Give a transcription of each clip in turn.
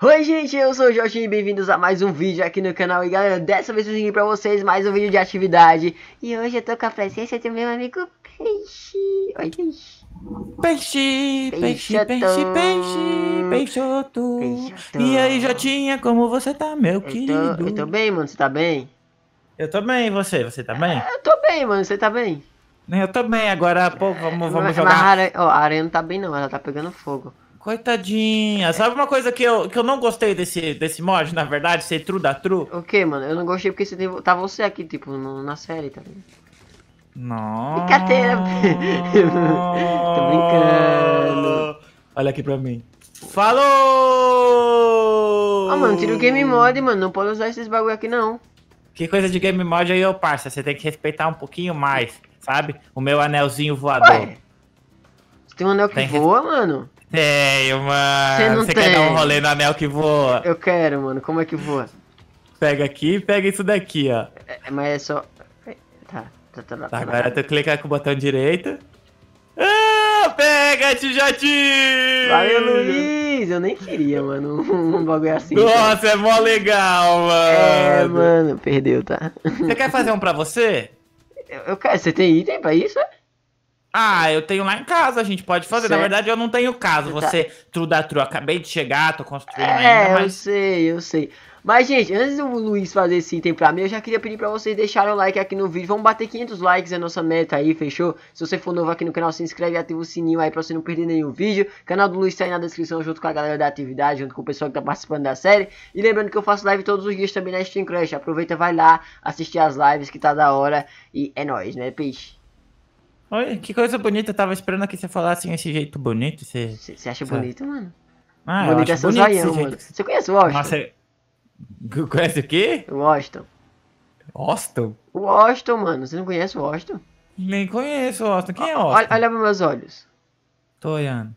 Oi gente, eu sou o Jorge e bem-vindos a mais um vídeo aqui no canal E galera, dessa vez eu vim pra vocês mais um vídeo de atividade E hoje eu tô com a presença do meu amigo Peixe Oi Peixe Peixe, peixe, peixe, peixe, peixoto E aí Jotinha, como você tá, meu eu querido? Tô, eu tô bem, mano, você tá bem? Eu tô bem, você? Você tá bem? eu tô bem, mano, você tá bem? Eu tô bem, agora, pô, vamos, é, vamos mas, jogar Mas a, are... oh, a areia não tá bem não, ela tá pegando fogo Coitadinha. Sabe uma coisa que eu, que eu não gostei desse, desse mod, na verdade, ser true da true? O que, mano? Eu não gostei porque você tem... tá você aqui, tipo, no, na série, tá vendo? Não. Brincadeira. Tô brincando. Olha aqui pra mim. Falou! Ah, mano, tira o game mod, mano. Não pode usar esses bagulho aqui, não. Que coisa de game mod aí, ô parça. Você tem que respeitar um pouquinho mais, sabe? O meu anelzinho voador. Ué, tem um anel que tem voa, res... mano? Tenho, mano. Você, tem. quer dar um rolê no anel que voa? Eu quero, mano. Como é que voa? Pega aqui e pega isso daqui, ó. É, é mas é só. Tá, tá, tá. tá, tá, tá. agora tu clica com o botão direito. Ah, pega, Tijotinho! Valeu, Luiz! Eu nem queria, mano, um bagulho assim. Tá? Nossa, tá. é mó legal, é, mano! É, mano, perdeu, tá? Você quer fazer um pra você? Eu, eu quero. Você tem item pra isso? Ah, eu tenho lá em casa, a gente pode fazer. Certo. Na verdade, eu não tenho casa. Tá. Você, tá. true da true, acabei de chegar, tô construindo é, ainda, mas... eu sei, eu sei. Mas, gente, antes do Luiz fazer esse item pra mim, eu já queria pedir pra vocês deixarem o like aqui no vídeo. Vamos bater 500 likes, é a nossa meta aí, fechou? Se você for novo aqui no canal, se inscreve e ativa o sininho aí pra você não perder nenhum vídeo. O canal do Luiz tá aí na descrição, junto com a galera da atividade, junto com o pessoal que tá participando da série. E lembrando que eu faço live todos os dias também na Steam Crush. Aproveita, vai lá, assistir as lives que tá da hora. E é nóis, né, peixe? Olha, que coisa bonita. Eu tava esperando que você falasse esse jeito bonito. Você, você acha bonito, mano? Ah, bonito eu é acho é bonito zoião, Jeito. Você conhece o Washington? Nossa, é- conhece o quê? O Washington. Austin? O Austin, mano. Você não conhece o Austin? Nem conheço o Austin. Quem é Austin? Olha, olha para meus olhos. Tô olhando.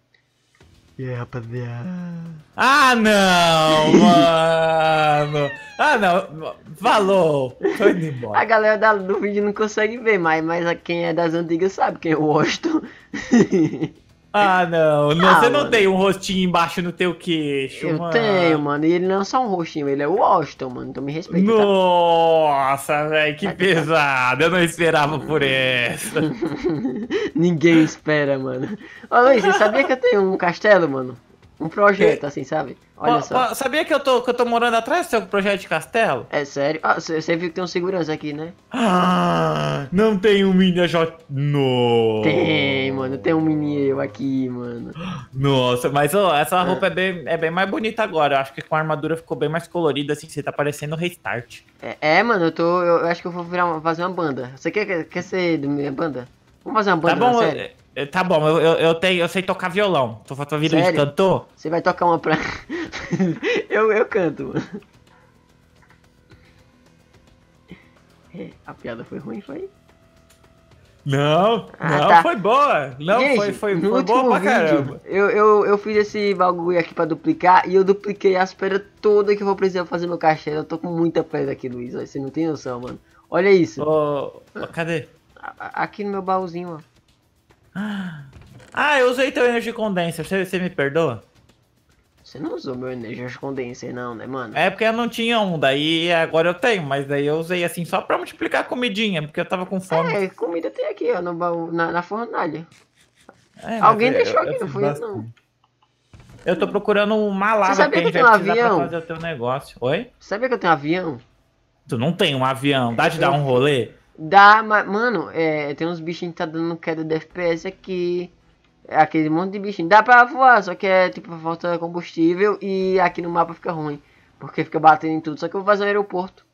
E É, rapaziada. Ah, não, mano. Ah, não. Falou. Tô indo embora. A galera do vídeo não consegue ver mas mas quem é das antigas sabe quem é o Washington. Ah, não. não ah, você mano. não tem um rostinho embaixo no teu queixo, Eu mano. tenho, mano. E ele não é só um rostinho, ele é o Washington, mano. Então me respeita. Tá? Nossa, tá? velho, que tá, tá, tá. pesado. Tá. Eu não esperava por essa. Ninguém espera, mano. Ô, Luiz, você sabia que eu tenho um castelo, mano? Um projeto, é. assim, sabe? Olha só. sabia que eu, tô, que eu tô morando atrás do seu projeto de castelo? É sério? Ah, você viu que tem um segurança aqui, né? Ah, não tem um mini AJ. No. Tem, mano. Tem um mini eu aqui, mano. Nossa, mas ó, essa ah. roupa ah. é, bem, é bem mais bonita agora. Eu acho que com a armadura ficou bem mais colorida, assim. Você tá parecendo restart. É, é mano. Eu tô. Eu acho que eu vou virar uma, fazer uma banda. Você quer, quer ser da minha banda? Vamos fazer uma banda, tá bom, sério? Tá bom, eu, eu, eu, tenho, eu sei tocar violão. Tô tua vida Sério? de cantor? Você vai tocar uma pra. eu, eu canto, mano. É, a piada foi ruim, foi? Não, ah, não, tá. foi boa. Não, Gente, foi, foi, foi boa pra vídeo, caramba. Eu, eu, eu fiz esse bagulho aqui pra duplicar e eu dupliquei as pedras todas que eu vou precisar fazer meu cachê. Eu tô com muita pedra aqui, Luiz. você não tem noção, mano. Olha isso. Oh, oh, cadê? Aqui no meu baúzinho, ó. Ah, eu usei teu Energy Condenser, você, você me perdoa? Você não usou meu Energy Condenser não, né, mano? É porque eu não tinha um, daí agora eu tenho, mas daí eu usei assim só pra multiplicar a comidinha, porque eu tava com fome. É, comida tem aqui, ó, no baú, na, na fornalha. É, Alguém eu, é, deixou eu, aqui, eu não foi eu não. Eu tô procurando uma lava Você que, eu tenho um avião? fazer o teu negócio. Oi? Você sabia que eu tenho um avião? Tu não tem um avião, dá de dar um rolê? Dá, mas, mano, é, tem uns bichinhos que tá dando queda de FPS aqui. É aquele monte de bichinho. Dá pra voar, só que é tipo falta é combustível e aqui no mapa fica ruim. Porque fica batendo em tudo. Só que eu vou fazer um aeroporto.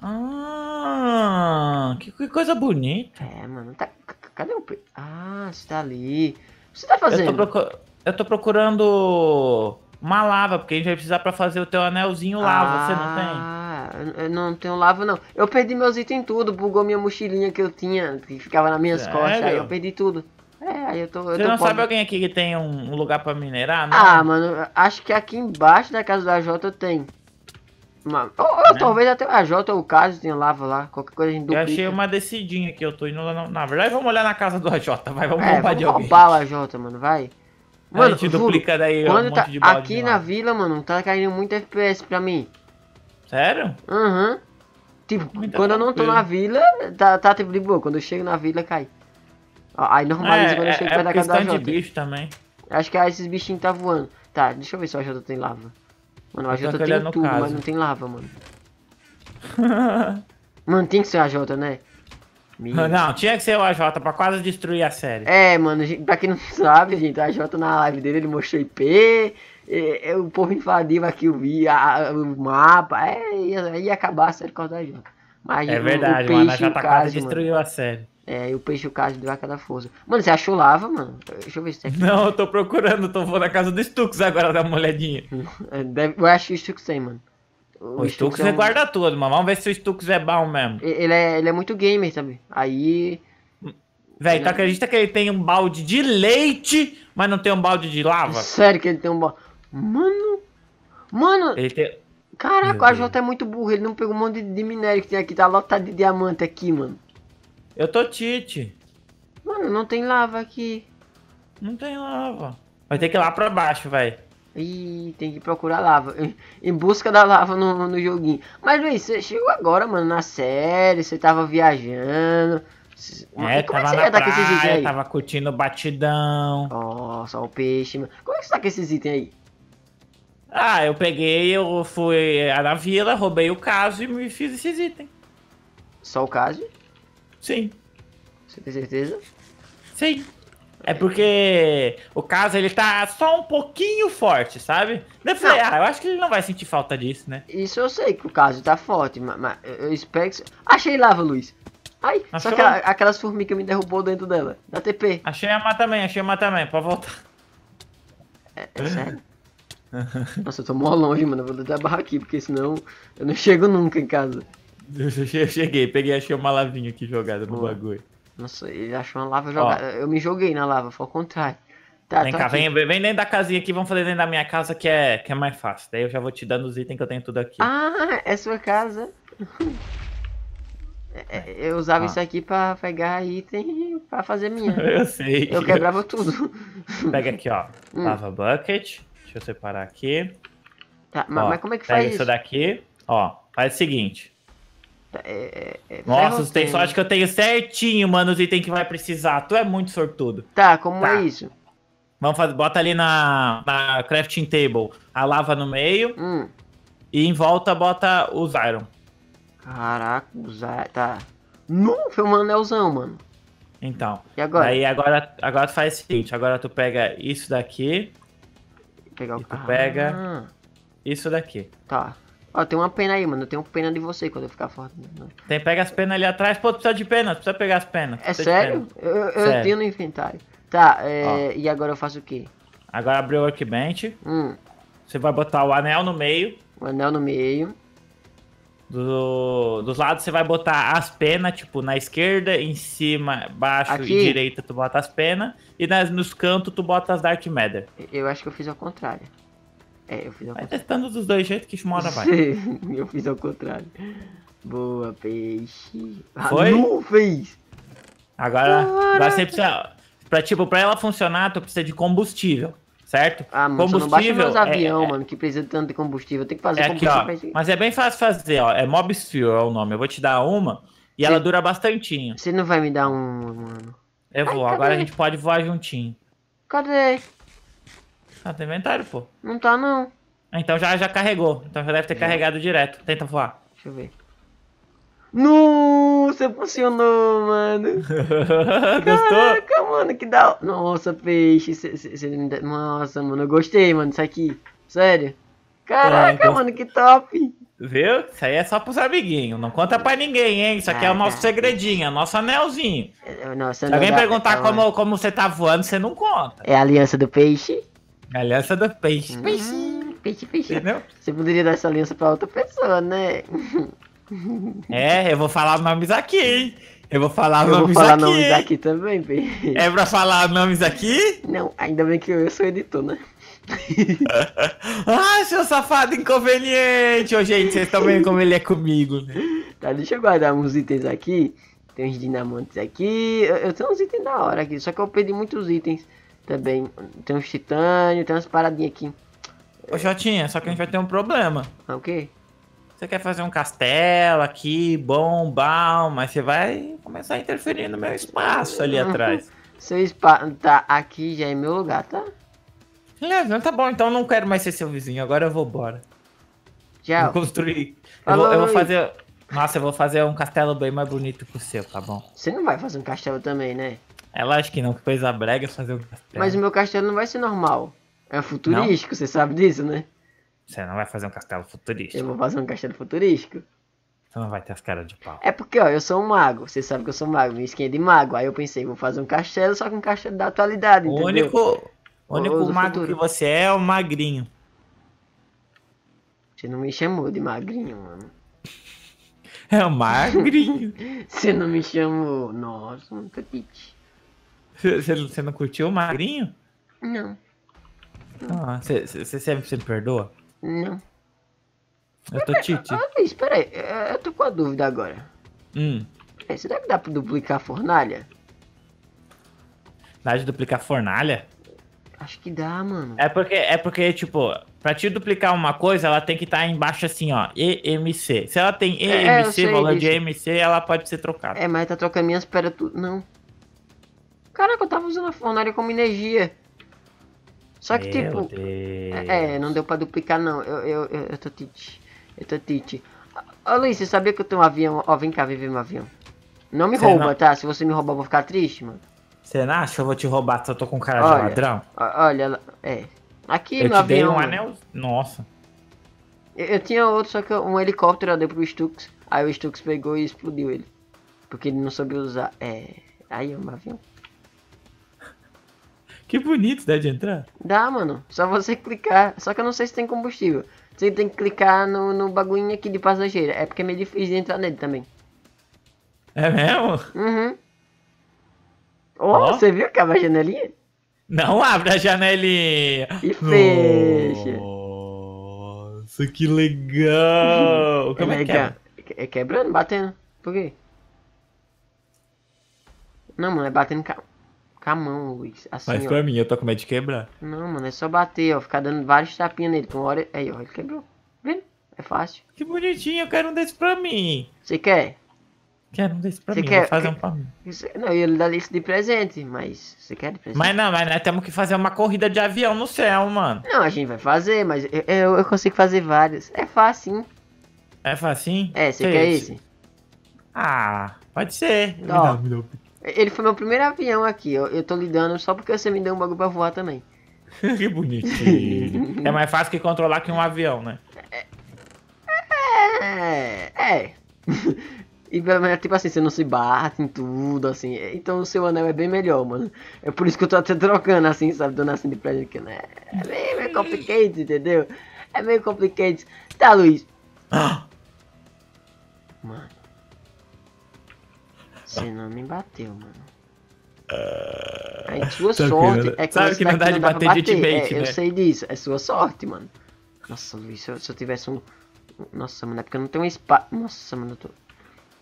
Ah, que, que coisa bonita. É, mano, tá. Cadê o. Ah, você tá ali. O que você tá fazendo? Eu tô, eu tô procurando uma lava, porque a gente vai precisar para fazer o teu anelzinho lava, ah, você não tem? Ah, eu não tenho lava não. Eu perdi meus itens tudo, bugou minha mochilinha que eu tinha, que ficava nas minhas Sério? costas, aí eu perdi tudo. É, aí eu tô. Você eu tô não pobre. sabe alguém aqui que tem um lugar para minerar? Não? Ah, mano, acho que aqui embaixo da casa da Jota tem. Uma... Ou, ou né? talvez até a Jota ou o caso tem lava lá, qualquer coisa a gente duplica. Eu achei uma descidinha que eu tô indo lá. Na, na verdade, vamos olhar na casa do AJ, vai, vamos é, roubar vamos de alguém. roubar o mano, vai. Mano, aí duplica daí quando um tá, Aqui na lá. vila, mano, tá caindo muito FPS pra mim. Sério? Aham. Uhum. Tipo, muito quando tranquilo. eu não tô na vila, tá, tá tipo de boa. Quando eu chego na vila, cai. Aí normaliza é, quando eu é, chego é, perto é da casa da Jota. de bicho também. Acho que ah, esses bichinhos tá voando. Tá, deixa eu ver se a Jota tem lava. Mano, a então Jota é tem tudo, mas não tem lava, mano. mano, tem que ser a Jota, né? Minha. Não, tinha que ser o AJ pra quase destruir a série. É, mano, pra quem não sabe, gente, o AJ na live dele ele mostrou IP, e, e, o povo invadiu aqui o, a, o mapa, é, ia, ia acabar a série com o AJ. Mas, é verdade, o, mano, a AJ quase caso, destruiu mano. a série. É, e o peixe o caso deu aquela força. Mano, você achou lava, mano? Deixa eu ver se tem aqui. Não, eu tô procurando, tô vou na casa do Stux agora, dar uma olhadinha. É, deve, eu acho que o Stux tem, mano. O, o Stux é, um... guarda tudo, mas vamos ver se o Stux é bom mesmo. Ele é, ele é muito gamer também. Aí. Velho, ele... tu é- acredita que ele tem um balde de leite, mas não tem um balde de lava? Sério que ele tem um balde. Mano. Mano. Ele tem. Caraca, Meu a Jota é muito burro. Ele não pegou um monte de minério que tem aqui. Tá lotado de diamante aqui, mano. Eu tô Tite. Mano, não tem lava aqui. Não tem lava. Vai ter que ir lá pra baixo, velho. E tem que procurar lava. Em busca da lava no, no joguinho. Mas Luiz, você chegou agora, mano, na série, você tava viajando. É, como é que você ia dar tá com esses itens Tava curtindo o batidão. Ó, oh, só o peixe, mano. Como é que você tá com esses itens aí? Ah, eu peguei, eu fui na vila, roubei o caso e me fiz esses itens. Só o caso? Sim. Você tem certeza? Sim. É porque o caso ele tá só um pouquinho forte, sabe? Daí eu falei, ah, eu acho que ele não vai sentir falta disso, né? Isso eu sei que o caso tá forte, mas, mas eu espero que. Achei lava, Luiz. Ai, Achou? só que aquelas formigas me derrubou dentro dela, da TP. Achei uma também, achei uma também, pode voltar. É, é sério? Nossa, eu tô mó longe, mano. Eu vou dar barra aqui, porque senão eu não chego nunca em casa. Eu cheguei, peguei, achei uma lavinha aqui jogada no Boa. bagulho. Nossa, ele achou uma lava jogada. Ó. Eu me joguei na lava, foi ao contrário. Tá, vem cá, vem, vem dentro da casinha aqui, vamos fazer dentro da minha casa que é, que é mais fácil. Daí eu já vou te dando os itens que eu tenho tudo aqui. Ah, é sua casa. É, é, eu usava ah. isso aqui pra pegar item pra fazer minha. eu sei. Eu quebrava tudo. Pega aqui, ó. Hum. Lava bucket. Deixa eu separar aqui. Tá, ó, mas como é que faz isso? Pega isso daqui, ó. Faz o seguinte. É, é, é, Nossa, tem sorte né? que eu tenho certinho, mano, os itens que vai precisar. Tu é muito sortudo. Tá, como tá. é isso? Vamos fazer, bota ali na, na crafting table a lava no meio hum. e em volta bota os iron. Caraca, os iron, tá. Não, foi é um anelzão, mano. Então. E agora? Aí agora, agora tu faz o seguinte, agora tu pega isso daqui. Pegar o... E tu ah. pega isso daqui. Tá. Ó, tem uma pena aí, mano. Eu tenho pena de você quando eu ficar forte. Né? Tem, pega as penas ali atrás. Pô, tu precisa de Tu Precisa pegar as penas. É sério? Pena. Eu, eu sério. tenho no inventário. Tá, é, e agora eu faço o quê? Agora abriu o workbench. Hum. Você vai botar o anel no meio. O anel no meio. Do, dos lados você vai botar as penas, tipo, na esquerda, em cima, baixo Aqui. e direita tu bota as penas. E nas, nos cantos tu bota as Dark Matter. Eu acho que eu fiz ao contrário. É, eu fiz ao vai testando dos dois jeitos que uma vai. eu fiz ao contrário. Boa, peixe. Ah, Foi? não fez! Agora, agora você precisa. Pra, tipo, pra ela funcionar, tu precisa de combustível, certo? Ah, mano, combustível, não baixa meus é, avião, é, é, mano, que precisa de tanto de combustível. Tem que fazer é aqui, ó, Mas é bem fácil fazer, ó. É Mob Fuel é o nome. Eu vou te dar uma e Cê... ela dura bastantinho. Você não vai me dar uma, mano. Eu vou, Ai, agora a gente pode voar juntinho. Cadê? tá no inventário, pô. Não tá, não. Ah, então já, já carregou. Então já deve ter é. carregado direto. Tenta voar. Deixa eu ver. No, você funcionou, mano. Gostou? Caraca, mano, que da Nossa, peixe. Cê, cê, cê... Nossa, mano, eu gostei, mano, isso aqui. Sério. Caraca, é, então... mano, que top. Viu? Isso aí é só pros amiguinhos. Não conta pra ninguém, hein? Isso aqui é o ah, nosso tá. segredinho, é o nosso anelzinho. É, é Nossa, Se alguém perguntar como, como você tá voando, você não conta. É a aliança do peixe? Aliança do peixe. Uhum. Peixe, peixe, peixe. Entendeu? Você poderia dar essa aliança pra outra pessoa, né? É, eu vou falar nomes aqui, hein? Eu vou falar eu nomes vou falar aqui. nomes aqui também, peixe. É pra falar nomes aqui? Não, ainda bem que eu, eu sou editor, né? ah, seu safado inconveniente! Ô, gente, vocês estão vendo como ele é comigo, né? Tá, deixa eu guardar uns itens aqui. Tem uns dinamantes aqui. Eu, eu tenho uns itens da hora aqui, só que eu perdi muitos itens. Também tem uns titânio tem umas paradinhas aqui. Ô, Jotinha, só que a gente vai ter um problema. Ah, o que quê? Você quer fazer um castelo aqui, bom, bom, mas você vai começar a interferir no meu espaço ali atrás. Seu espaço. Tá, aqui já é meu lugar, tá? Não, tá bom, então não quero mais ser seu vizinho, agora eu vou embora. Tchau. Vou construir. Falou, eu, vou, eu vou fazer. Nossa, eu vou fazer um castelo bem mais bonito que o seu, tá bom? Você não vai fazer um castelo também, né? Ela acha que não, que coisa brega fazer o castelo. Mas o meu castelo não vai ser normal. É futurístico, você sabe disso, né? Você não vai fazer um castelo futurístico. Eu vou fazer um castelo futurístico. Você não vai ter as caras de pau. É porque, ó, eu sou um mago. Você sabe que eu sou mago, me é de mago. Aí eu pensei, vou fazer um castelo, só com um castelo da atualidade, o Único, o único mato mago futuro. que você é é o magrinho. Você não me chamou de magrinho, mano. É o magrinho. você não me chamou. Nossa, um tapete. Tá você não curtiu o magrinho? Não. Ah, você me perdoa? Não. Eu tô Titi. Ah, espera aí, é, eu tô com a dúvida agora. Hum. É, será que dá pra duplicar a fornalha? Dá de duplicar a fornalha? Acho que dá, mano. É porque, é porque tipo, pra te duplicar uma coisa, ela tem que estar tá embaixo assim, ó, EMC. Se ela tem EMC, é, valor de EMC, ela pode ser trocada. É, mas tá trocando minhas Espera tudo. Não. Caraca, eu tava usando a fonária como energia. Só que, Meu tipo. Deus. É, é, não deu pra duplicar, não. Eu, eu, eu, eu tô tite. Eu tô tite. Ô Luiz, você sabia que eu tenho um avião? Ó, vem cá, vem ver meu avião. Não me rouba, não... tá? Se você me roubar, eu vou ficar triste, mano. Você não acha que eu vou te roubar se eu tô com cara olha, de ladrão? Olha, é. Aqui eu te avião. Eu um anel. Nossa. Eu, eu, tinha outro, só que um helicóptero eu dei pro Stux. Aí o Stux pegou e explodiu ele. Porque ele não soube usar. É. Aí é um avião. Que bonito, dá né, de entrar? Dá, mano. Só você clicar. Só que eu não sei se tem combustível. Você tem que clicar no, no bagulhinho aqui de passageira. É porque é meio difícil de entrar nele também. É mesmo? Uhum. Oh, oh. você viu que abre a janelinha? Não abre a janelinha! E fecha! Nossa, que legal! É Como é, é que é? É quebrando, batendo. Por quê? Não, mano, é batendo calma. Com a mão, Luiz. Assim, Mas ó. pra é mim, eu tô com medo de quebrar. Não, mano, é só bater, ó. Ficar dando vários tapinhas nele. Com hora. Aí, ó, ele quebrou. Vendo? É fácil. Que bonitinho, eu quero um desse pra mim. Você quer? Quero um desse pra você mim, quer, vou fazer um pra mim. Não, ele dá lista de presente, mas você quer de presente? Mas não, mas nós temos que fazer uma corrida de avião no céu, mano. Não, a gente vai fazer, mas eu, eu, eu consigo fazer várias. É fácil. Hein? É fácil? É, você quer esse? esse? Ah, pode ser. me dá, me dá. Ele foi meu primeiro avião aqui, ó. Eu tô lidando só porque você me deu um bagulho pra voar também. que bonitinho. é mais fácil que controlar que um avião, né? É. É. E pelo menos, tipo assim, você não se bate em tudo, assim. Então o seu anel é bem melhor, mano. É por isso que eu tô até trocando, assim, sabe? Dona assim de prédio, que né? É meio, meio complicado, entendeu? É meio complicado. Tá, Luiz? Ah. Mano. Você não me bateu, mano. Ah. É sua sorte é que Sabe que não dá de bater, bater. de teammate, é, né? Eu sei disso, é sua sorte, mano. Nossa, Luiz, se eu, se eu tivesse um... Nossa, mano, é porque eu não tenho um espaço... Nossa, mano, eu tô...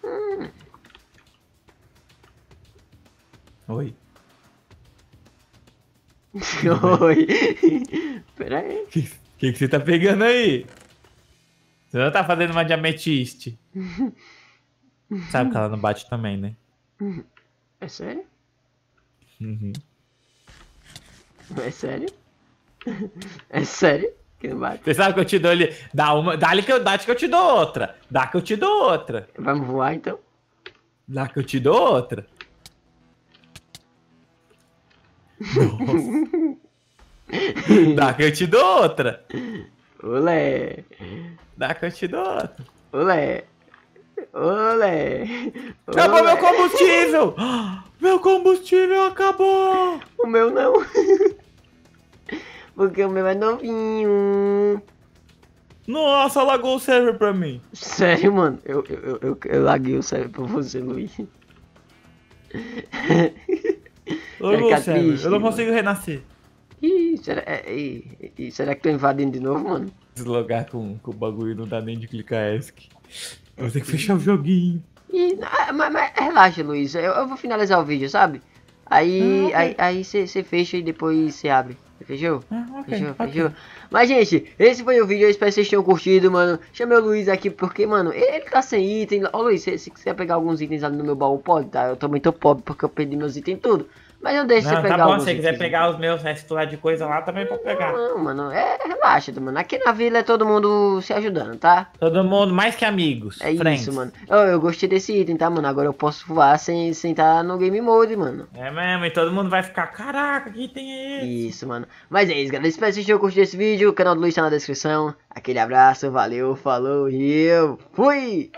Hum. Oi. Oi. Pera aí. O que, que, que, você tá pegando aí? Você não tá fazendo uma diametiste. Sabe que uhum. ela não bate também, né? Uhum. É sério? Uhum. É sério? É sério? Que não bate? Você sabe que eu te dou ali. Dá uma. Dá-lhe que eu bate que eu te dou outra. Dá que eu te dou outra. Vamos voar então? Dá que eu te dou outra. dá que eu te dou outra. Olé. Dá que eu te dou outra. Olé. Olé! Acabou meu combustível! meu combustível acabou! O meu não. Porque o meu é novinho. Nossa, lagou o server pra mim. Sério, mano? Eu, eu, eu, eu, eu laguei o server pra você, Luiz. Lagou é o server. Triste, eu não consigo mano. renascer. Ih, será, é, é, será que tô invadindo de novo, mano? Deslogar com, com o bagulho não dá nem de clicar ESC. Eu tenho que fechar o joguinho. E, mas, ah, mas relaxa, Luiz. Eu, eu, vou finalizar o vídeo, sabe? Aí ah, okay. aí você fecha e depois você abre. Fechou? Ah, okay, fechou, okay. fechou. Mas, gente, esse foi o vídeo. Eu espero que vocês tenham curtido, mano. Chamei o Luiz aqui porque, mano, ele, tá sem item. Ô, Luiz, se, você quiser pegar alguns itens ali no meu baú, pode, tá? Eu também tô pobre porque eu perdi meus itens tudo. Mas eu deixo não, você tá pegar Tá bom, se você quiser pegar os meus restos lá de coisa lá, também pode pegar. Não, mano, é, é relaxa, mano. Aqui na vila é todo mundo se ajudando, tá? Todo mundo mais que amigos. É friends. isso, mano. Eu, eu gostei desse item, tá, mano? Agora eu posso voar sem estar tá no game mode, mano. É mesmo, e todo mundo vai ficar, caraca, que item é esse? Isso, mano. Mas é isso, galera. Espero que vocês tenham curtido esse vídeo. O canal do Luiz tá na descrição. Aquele abraço, valeu, falou e eu fui!